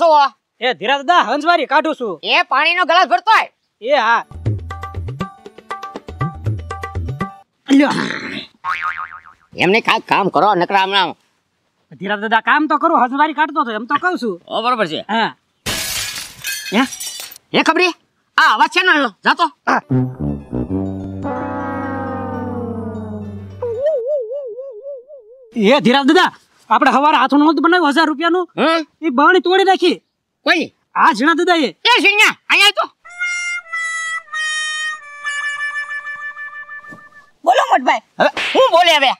છો એ ધીરા દાદા હંસવારી કાઢું છું એ પાણીનો ગ્લાસ ભરતો એ હા એમને કાંઈક કામ કરો નકરા હમણાં ધીરા દાદા કામ તો કરો હંસવારી કાઢતો હતો એમ તો કહું છું ઓ બરોબર છે હા એ ખબરી આ અવાજ છે ને જાતો એ ધીરા દાદા આપણે હવારે હાથું નોંધ બનાવ્યું હજાર રૂપિયાનું એ બહાણી તોડી નાખી કોઈ આ જણા દાદા એ એ સિંગા તો બોલો મોટભાઈ હું બોલે હવે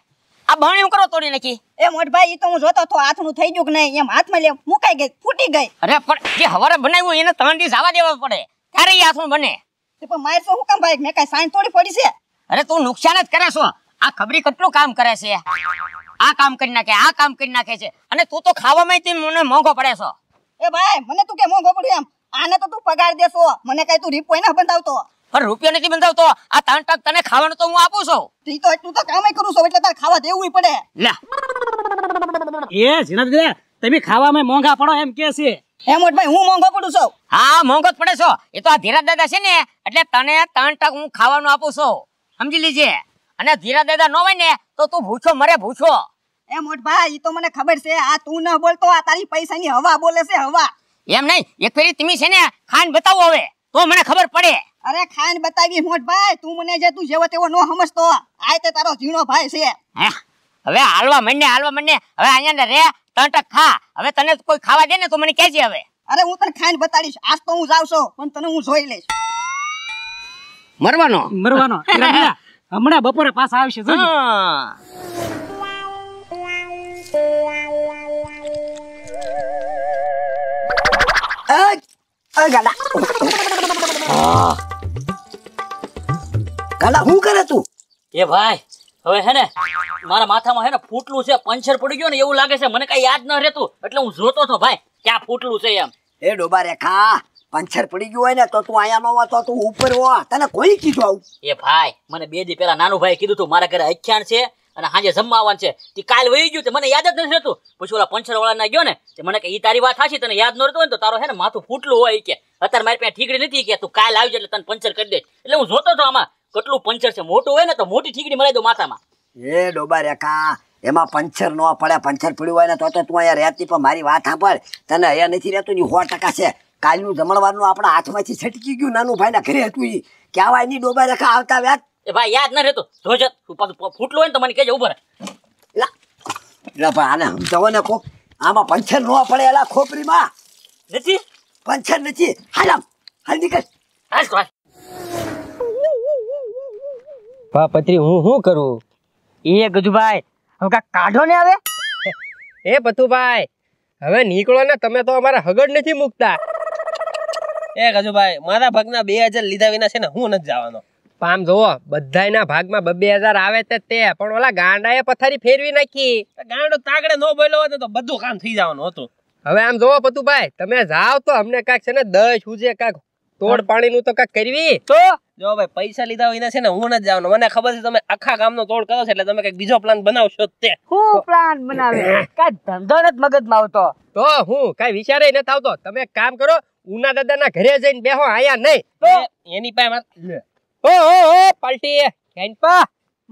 આ બાણી હું કરો તોડી નાખી એ મોટભાઈ એ તો હું જોતો તો નું થઈ ગયું કે નહીં એમ હાથ માં લે મુકાઈ ગઈ ફૂટી ગઈ અરે પણ જે હવારે બનાવ્યું એને ત્રણ દિવસ આવા દેવા પડે ત્યારે એ હાથમાં બને પણ મારે શું કામ ભાઈ મેં કઈ સાઈન તોડી પડી છે અરે તું નુકસાન જ કરે છો આ ખબરી કેટલું કામ કરે છે આ કામ કરી નાખે આ કામ કરી નાખે છે અને તું તો ખાવામાં તે મને મોંઘો પડે છો એ ભાઈ મને તું કે મોંઘો પડ્યો એમ આને તો તું પગાર દેશો મને કઈ તું રીપોય ના બંધાવતો પણ રૂપિયો નથી બંધાવતો આ ત્રણ ટક તને ખાવાનું તો હું આપું છું તી તો તું તો કામે કરું છું એટલે તારે ખાવા દેવું પડે લે એ જીનતરે તમે ખાવામાં મોંઘા પડો એમ કે છે હે મોટભાઈ હું મોંઘો પડું છું હા મોંઘો પડે છો એ તો આ ધીરજ દાદા છે ને એટલે તને ત્રણ ટક હું ખાવાનું આપું છું સમજી લીજે અને ધીરા દાદા નો ને તો તું ભૂછો મરે ભૂછો એ મોટ ભાઈ ઈ તો મને ખબર છે આ તું ન બોલતો આ તારી પૈસાની હવા બોલે છે હવા એમ નહીં એક ફેરી તમે છે ને ખાન બતાવો હવે તો મને ખબર પડે અરે ખાન બતાવી મોટ ભાઈ તું મને જે તું જેવો તેવો નો સમજતો આ તે તારો ઝીણો ભાઈ છે હવે હાલવા મને હાલવા મને હવે અહીંયા રે તંટક ખા હવે તને કોઈ ખાવા દે ને તો મને કેજે હવે અરે હું તને ખાન બતાડીશ આજ તો હું જાવ પણ તને હું જોઈ લઈશ મરવાનો મરવાનો હમણાં બપોરે પાછા આવશે હું કરે તું એ ભાઈ હવે હે ને મારા માથામાં હે ફૂટલું છે પંચર પડી ગયો ને એવું લાગે છે મને કઈ યાદ ન રેતું એટલે હું જોતો તો ભાઈ ક્યાં ફૂટલું છે એમ એ ડોબા રેખા પંચર પડી ગયું હોય ને તો તું આયા નો વાતો તું ઉપર હો તને કોઈ કીધું આવું એ ભાઈ મને બે દી પેલા નાનું ભાઈ કીધું તું મારા ઘરે અખ્યાણ છે અને સાંજે જમવા આવવાનું છે તે કાલ વહી ગયું તે મને યાદ જ નથી રહેતું પછી ઓલા પંચર વાળા ના ગયો ને તે મને કે ઈ તારી વાત હાચી તને યાદ ન રહેતું હોય તો તારો હે ને માથું ફૂટલું હોય કે અત્યારે મારી પાસે ઠીકડી નથી કે તું કાલ આવી એટલે તને પંચર કરી દે એટલે હું જોતો હતો આમાં કેટલું પંચર છે મોટું હોય ને તો મોટી ઠીકડી મરાઈ દો માથામાં એ ડોબા રે કા એમાં પંચર ન પડે પંચર પડ્યું હોય ને તો તો તું અહીંયા રહેતી પણ મારી વાત સાંભળ તને અહીંયા નથી રહેતું ની સો ટકા છે કાલનું જમણવારનું આપણા હાથમાંથી છટકી ગયું નાનું ભાઈ ભાઈના ઘરે હતું એ ક્યાવાય ની ડોબા રખા આવતા વ્યાજ એ ભાઈ યાદ ન રહેતો જોજો ફૂટલો હોય ને તમને કહેજો ઉભા એટલે ભાઈ આને સમજાવો ને કોક આમાં પંચર ન પડે એલા ખોપરીમાં નથી પંચર નથી હાલામ હાલ નીકળ હાલ તો હા પત્રી હું શું કરું એ ગજુભાઈ હવે કાંક કાઢો ને હવે એ પથુભાઈ હવે નીકળો ને તમે તો અમારા હગડ નથી મૂકતા એ ગજુભાઈ મારા ભાગના બે હજાર લીધા વિના છે ને હું નથી જવાનો પામ જોવો બધાયના ભાગમાં બબે હજાર આવે તે તે પણ ઓલા ગાંડાએ પથારી ફેરવી નાખી ગાંડો તાગડે નો બોલ્યો હતો તો બધું કામ થઈ જવાનું હતું હવે આમ જોવો પતુભાઈ તમે જાવ તો અમને કાંઈક છે ને દસ હુજે કાંઈક તોડ પાણી નું તો કાંઈક કરવી તો જો ભાઈ પૈસા લીધા હોય છે ને હું નથી જવાનો મને ખબર છે તમે આખા ગામ નો તોડ કરો છો એટલે તમે કઈક બીજો પ્લાન બનાવશો તે હું પ્લાન બનાવે કાંઈ ધંધો નથી મગજમાં આવતો તો હું કઈ વિચારે નથી આવતો તમે કામ કરો ઉના દાદાના ઘરે જઈને બેહો આયા નહીં તો એની પાસે ઓ ઓ ઓ પલટી કેનપા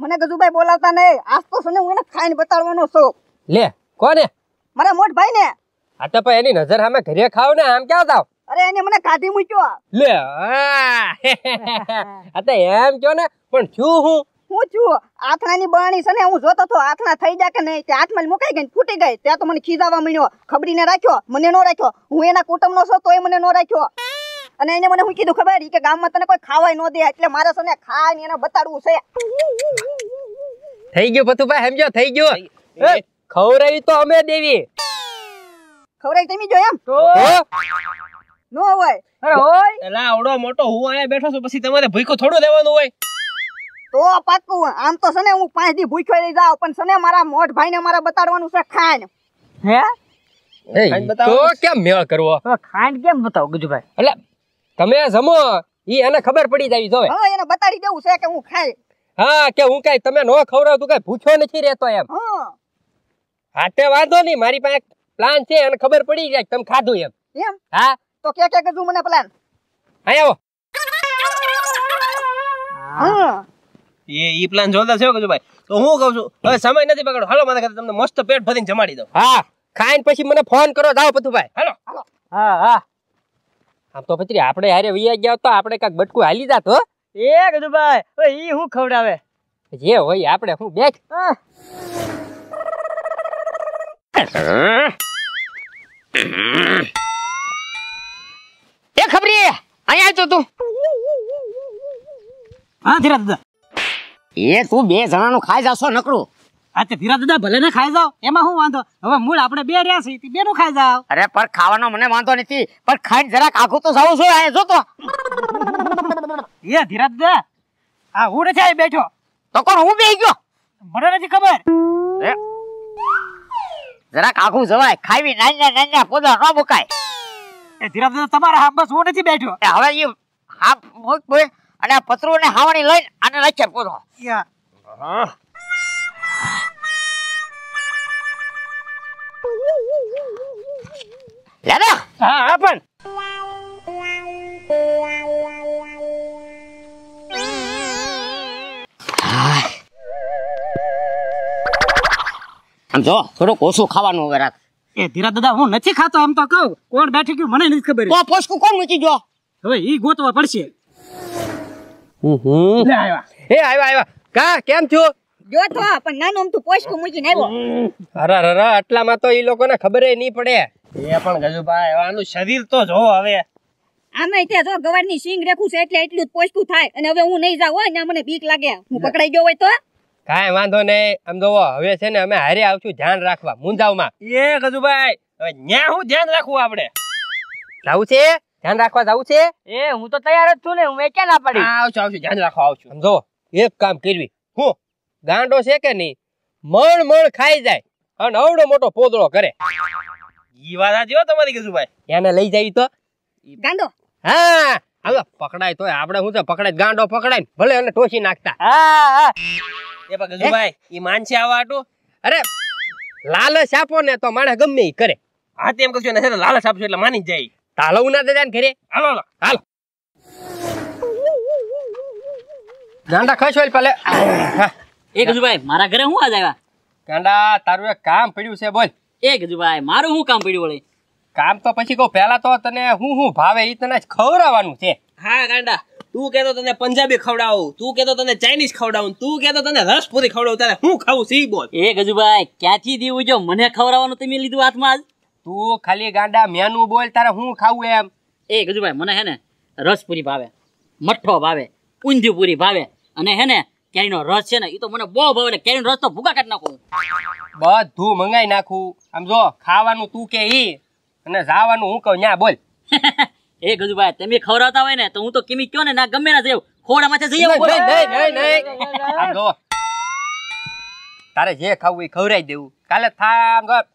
મને ગજુભાઈ બોલાવતા નહીં આજ તો સને હું એને ખાઈને બતાડવાનો છું લે કોને મારા મોટ ભાઈ ને આ તો એની નજર સામે ઘરે ખાવ ને આમ ક્યાં જાવ અરે એને મને કાઢી મૂક્યો લે આ તો એમ કયો ને પણ છું હું હું છું આથણાની બાણી છે ને હું જોતો હતો આથણા થઈ જાય કે નહીં તે હાથમાં મુકાઈ ગઈ ફૂટી ગઈ ત્યાં તો મને ખીજાવા મળ્યો ખબડીને રાખ્યો મને નો રાખ્યો હું એના કુટુંબ નો છો એ મને નો રાખ્યો અને એને મને હું કીધું ખબર કે ગામમાં તને કોઈ ખાવાય ન દે એટલે મારે છે ને ખાય ને એને બતાડવું છે થઈ ગયું પતુભાઈ સમજો થઈ ગયું ખવરાઈ તો અમે દેવી ખવરાઈ તમે જો એમ નો હોય અરે હોય એલા આવડો મોટો હું અહીંયા બેઠો છું પછી તમારે ભૂખો થોડો દેવાનો હોય તો પાકું આમ તો છે ને હું પાંચ દી ભૂખ્યો રહી જાવ પણ છે ને મારા મોઢ ભાઈ ને મારા બતાડવાનું છે ખાંડ હે તો કેમ મેળ કરવો ખાંડ કેમ બતાવો ગુજુભાઈ એટલે તમે જમો ઈ એને ખબર પડી જાય જોવે હા એને બતાડી દેવું છે કે હું ખાઈ હા કે હું કઈ તમે નો ખવડાવ તું કઈ પૂછ્યો નથી રહેતો એમ હા તે વાંધો નહીં મારી પાસે પ્લાન છે એને ખબર પડી જાય તમે ખાધું એમ એમ હા તો કે કે કીધું મને પ્લાન અહીંયા હા એ ઈ પ્લાન જોરદાર છે કજો ભાઈ તો હું કહું છું હવે સમય નથી પકડો હાલો મારા ખાતે તમને મસ્ત પેટ ભરીને જમાડી દો હા ખાઈને પછી મને ફોન કરો જાઓ પથુભાઈ હાલો હાલો હા હા આમ તો પછી આપણે હારે વૈયા ગયા તો આપણે કાંક બટકું હાલી જાત હો એ કજુ ભાઈ એ હું ખવડાવે જે હોય આપણે હું બેઠ એ ખબરી અહીંયા આવતો તું હા ધીરા દાદા એ તું બે જણા નું ખાઈ જાશો નકરું અચ્છા ધીરા દાદા ભલે ને ખાઈ જાવ એમાં શું વાંધો હવે મૂળ આપણે બે રહ્યા છીએ બે નું ખાઈ જાવ અરે પણ ખાવાનો મને વાંધો નથી પણ ખાઈને જરાક આખું તો જાવું છું આ જો તો એ ધીરા દાદા આ હું નથી આવી બેઠો તો કોણ હું બે ગયો મને નથી ખબર જરાક આખું જવાય ખાવી નાન્યા નાન્યા પોદા ન મુકાય એ ધીરા દાદા તમારા હા બસ હું નથી બેઠો હવે એ હા અને આ પતરું ને હાવણી લઈને આને રાખ્યા પૂરો દાદા આમ જો થોડુંક ઓછું ખાવાનું હવે એ ધીરા દાદા હું નથી ખાતો આમ તો કહું કોણ બેઠી ગયું મને નથી ખબર તો પોસકું કોણ મૂકી ગયો હવે ઈ ગોતવા પડશે ખબરે નહીં પડે જો ગવારની સિંગ રેખું એટલે એટલું જ થાય અને હવે હું નહીં હોય ને મને બીક લાગે હું પકડાઈ ગયો હોય તો કાંઈ વાંધો નહીં આમ જોવો હવે છે ને અમે હારે આવશું ધ્યાન રાખવા મુંજાવમાં એ ગજુભાઈ હવે ન્યા હું ધ્યાન રાખવું આપણે જાવું છે ધ્યાન રાખવા જવું છે એ હું તો તૈયાર જ છું ને હું ક્યાં ના પડી આવશું આવશું ધ્યાન રાખવા આવશું સમજો એક કામ કરવી હું ગાંડો છે કે નહીં મણ મણ ખાઈ જાય અને અવડો મોટો પોદળો કરે ઈ વાત સાચી તમારી કેશુભાઈ એને લઈ જાય તો ગાંડો હા હાલો પકડાય તો આપણે હું છે પકડાય ગાંડો પકડાય ભલે એને ટોસી નાખતા એ પણ કેશુભાઈ ઈ માનશે આવા આટું અરે લાલચ આપો ને તો માણે ગમે ઈ કરે હા તેમ કશું ને લાલચ આપશો એટલે માની જાય તાલો ના દાદા ને ઘરે હાલો હાલો ગાંડા ખાશો પાલે એ ગજુભાઈ મારા ઘરે હું આજ આવ્યા ગાંડા તારું એક કામ પડ્યું છે બોલ એ ગજુભાઈ મારું શું કામ પડ્યું વળી કામ તો પછી કહું પેલા તો તને હું હું ભાવે એ તને ખવડાવવાનું છે હા ગાંડા તું કેતો તને પંજાબી ખવડાવું તું કેતો તને ચાઇનીઝ ખવડાવું તું કેતો તને રસ પૂરી ખવડાવું તારે હું ખાવું સી બોલ એ ગજુભાઈ ક્યાંથી દેવું જો મને ખવડાવવાનું તમે લીધું હાથમાં આજ તું ખાલી ગાંડા મેનુ બોલ તારે હું ખાવું એમ એ ગજુભાઈ મને હે ને રસપુરી ભાવે મઠ્ઠો ભાવે ઊંધી પૂરી ભાવે અને હે ને નો રસ છે ને એ તો મને બહુ ભાવે એટલે કેરીનો રસ તો ભૂકા કાઢી નાખું બધું મંગાઈ નાખું આમ જો ખાવાનું તું કે ઈ અને જાવાનું હું કહું ન્યા બોલ એ ગજુભાઈ તમે ખવડાવતા હોય ને તો હું તો કિમી કયો ને ના ગમે ના જઈ ખોડા માથે જઈ આવું નહીં નહીં નહીં આમ જો તારે જે ખાવું એ ખવડાવી દેવું કાલે થામ ગપ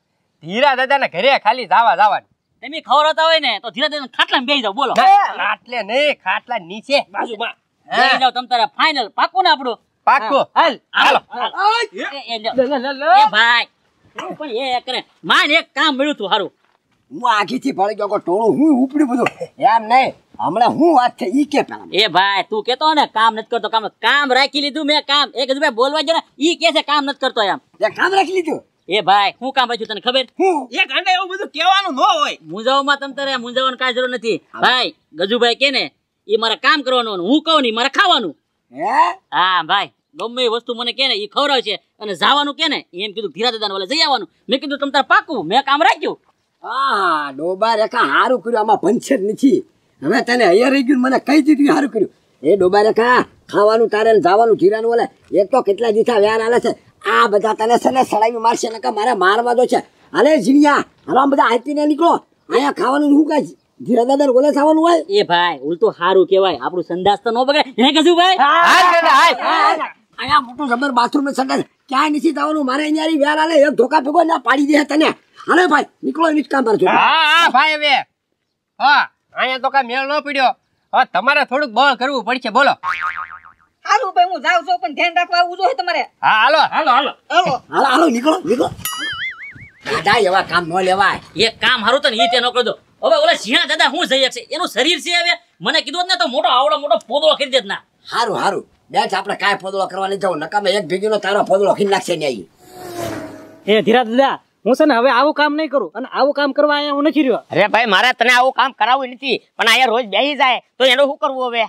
ધીરા દાદા ને ઘરે ખાલી જાવા જવાનું તમે ખબર હતા હોય ને તો ધીરા દાદા ખાટલા બેસી જાવ બોલો ખાટલે નહીં ખાટલા નીચે બાજુમાં બેસી જાવ તમ તારે ફાઇનલ પાકું ને આપણું પાકું હાલ હાલો એ ભાઈ પણ એ કરે માન એક કામ મળ્યું તું સારું હું આખીથી ભળી ગયો ટોળું હું ઉપડી બધું એમ નહીં હમણાં હું વાત થઈ ઈ કે પેલા એ ભાઈ તું કેતો ને કામ નથી કરતો કામ કામ રાખી લીધું મેં કામ એક ભાઈ બોલવા જ ઈ કે છે કામ નથી કરતો એમ કામ રાખી લીધું એ ભાઈ હું કામ ભાઈ તને ખબર એક ઘંટા એવું બધું કહેવાનું ન હોય મુંજાવમાં તમ તારે મુંજાવવાનું કાંઈ જરૂર નથી ભાઈ ગજુભાઈ કે ને એ મારે કામ કરવાનું હું કહું નહીં મારે ખાવાનું હા ભાઈ ગમે એ વસ્તુ મને કે ને એ ખવડાવ છે અને જવાનું કે ને એમ કીધું ધીરા દાદા વાલે જઈ આવવાનું મેં કીધું તમ તારે પાકું મેં કામ રાખ્યું હા ડોબા રેખા સારું કર્યું આમાં ભંશે જ નથી હવે તને અહીંયા રહી ગયું મને કઈ દીધું હારું કર્યું એ ડોબા રેખા ખાવાનું તારે જવાનું ધીરાનું ઓલે એક તો કેટલા દીઠા વ્યાર આલે છે આ બધા તને છે ને સડાવી મારશે નકા મારે મારવા દો છે અરે જીણિયા હાલો આમ બધા આઈપીને નીકળો અહીંયા ખાવાનું શું કાંઈ ધીરા દાદા ગોલે ખાવાનું હોય એ ભાઈ ઉલટું સારું કેવાય આપણું સંદાસ તો ન બગડે હે કશું ભાઈ અહીંયા મોટું જબર બાથરૂમ સંદાસ ક્યાંય નથી થવાનું મારે અહીંયા વ્યાર આલે એક ધોકા ભેગો ના પાડી દે તને અરે ભાઈ નીકળો એની જ કામ કરજો હા હા ભાઈ હવે હા અહીંયા તો કાંઈ મેળ ન પડ્યો હા તમારે થોડુંક બળ કરવું પડશે બોલો હાલો ભાઈ હું જાઉં છું પણ ધ્યાન રાખવા આવું જોઈએ તમારે હા હાલો હાલો હાલો હાલો હાલો હાલો નીકળો નીકળો દાદા એવા કામ ન લેવાય એક કામ હારું તને ઈ તે નોકરો દો હવે ઓલા સિંહા દાદા હું જઈ છે એનું શરીર છે હવે મને કીધું ને તો મોટો આવડો મોટો પોદળો કરી ના હારું હારું બેચ આપણે કાય પોદળો કરવાની જવું નકામે એક ભીગીનો તારો પોદળો ખીન નાખશે ને અહીં એ ધીરા દાદા હું છે ને હવે આવું કામ નહીં કરું અને આવું કામ કરવા અહીંયા હું નથી રહ્યો અરે ભાઈ મારે તને આવું કામ કરાવવું નથી પણ અહીંયા રોજ બેસી જાય તો એનું શું કરવું હવે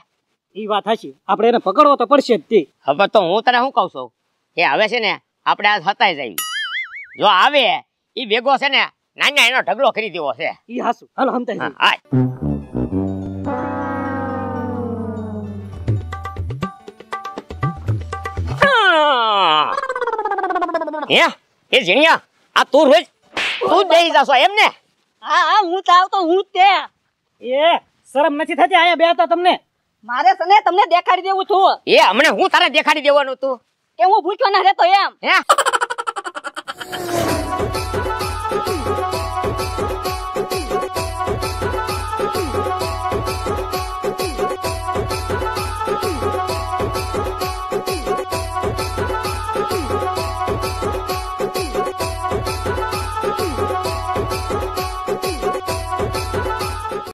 એ વાત હશે આપણે એને પકડવો તો પડશે જ તે હવે તો હું તને શું કહું છું કે હવે છે ને આપણે આ હતાય જઈએ જો આવે એ ભેગો છે ને નાના એનો ઢગલો કરી દેવો છે એ હાસુ હાલો હમતા હા હે એ જીણિયા આ તું રોજ તું જઈ જશો એમ ને હા હા હું તો આવતો હું તે એ શરમ નથી થતી અહીંયા બેહતા તમને મારે તને તમને દેખાડી દેવું છું એ હમણે હું તારે દેખાડી દેવાનું તું કે હું ભૂખ્યો ના રહેતો એમ હે